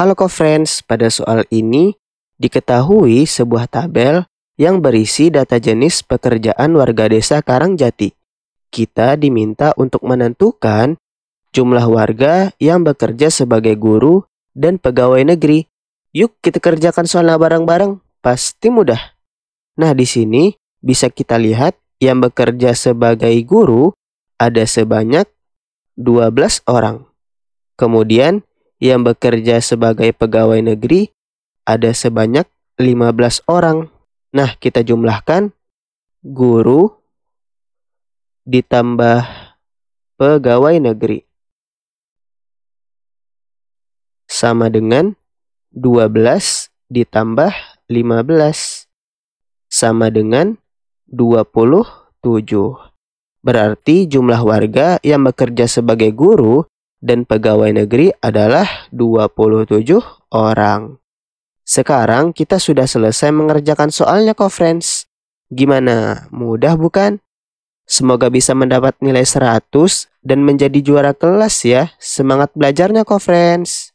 Halo friends, pada soal ini diketahui sebuah tabel yang berisi data jenis pekerjaan warga desa Karangjati. Kita diminta untuk menentukan jumlah warga yang bekerja sebagai guru dan pegawai negeri. Yuk kita kerjakan soalnya bareng-bareng, pasti mudah. Nah, di sini bisa kita lihat yang bekerja sebagai guru ada sebanyak 12 orang. Kemudian yang bekerja sebagai pegawai negeri ada sebanyak 15 orang. Nah, kita jumlahkan guru ditambah pegawai negeri sama dengan 12 ditambah 15 sama dengan 27. Berarti jumlah warga yang bekerja sebagai guru dan pegawai negeri adalah 27 orang. Sekarang kita sudah selesai mengerjakan soalnya kok friends. Gimana? Mudah bukan? Semoga bisa mendapat nilai 100 dan menjadi juara kelas ya. Semangat belajarnya kok friends.